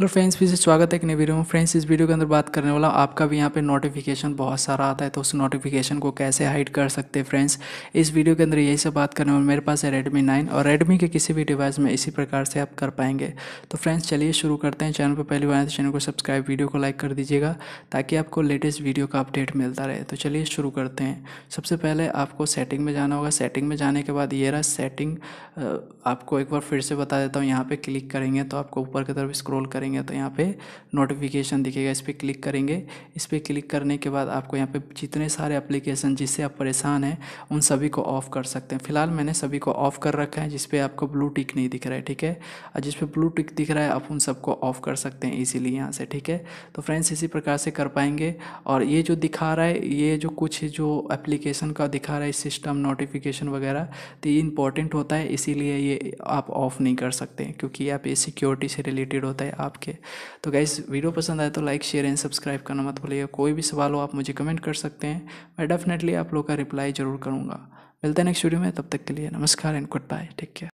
hello friends फिर से स्वागत है एक नए वीडियो में फ्रेंड्स इस वीडियो के अंदर बात करने वाला आपका भी यहाँ पे नोटिफिकेशन बहुत सारा आता है तो उस नोटिफिकेशन को कैसे हाइड कर सकते हैं फ्रेंड्स इस वीडियो के अंदर यही सब बात करने वाला मेरे पास है रेडमी नाइन और रेडमी के किसी भी डिवाइस में इसी प्रकार से आप कर पाएंगे तो फ्रेंड्स चलिए शुरू करते हैं चैनल पर पहली बार तो चैनल को सब्सक्राइब वीडियो को लाइक कर दीजिएगा ताकि आपको लेटेस्ट वीडियो का अपडेट मिलता रहे तो चलिए शुरू करते हैं सबसे पहले आपको सेटिंग में जाना होगा सेटिंग में जाने के बाद ये रहा सेटिंग आपको एक बार फिर से बता देता हूँ यहाँ पर क्लिक करेंगे तो आपको ऊपर की तरफ स्क्रोल करेंगे करेंगे तो यहाँ पे नोटिफिकेशन दिखेगा इस पर क्लिक करेंगे इस पर क्लिक करने के बाद आपको यहाँ पे जितने सारे एप्लीकेशन जिससे आप परेशान हैं उन सभी को ऑफ़ कर सकते हैं फिलहाल मैंने सभी को ऑफ़ कर रखा है जिसपे आपको ब्लू टिक नहीं दिख रहा है ठीक है और जिस पर ब्लू टिक दिख रहा है आप उन सबको ऑफ़ कर सकते हैं ईजीली यहाँ से ठीक है तो फ्रेंड्स इसी प्रकार से कर पाएंगे और ये जो दिखा रहा है ये जो कुछ जो एप्लीकेशन का दिखा रहा है सिस्टम नोटिफिकेशन वगैरह तो ये इंपॉर्टेंट होता है इसीलिए ये आप ऑफ़ नहीं कर सकते क्योंकि आप ये सिक्योरिटी से रिलेटेड होता है आप आपके तो गाइस वीडियो पसंद आए तो लाइक शेयर एंड सब्सक्राइब करना मत भूलिएगा कोई भी सवाल हो आप मुझे कमेंट कर सकते हैं मैं डेफिनेटली आप लोग का रिप्लाई ज़रूर करूँगा मिलते हैं नेक्स्ट वीडियो में तब तक के लिए नमस्कार and goodbye take care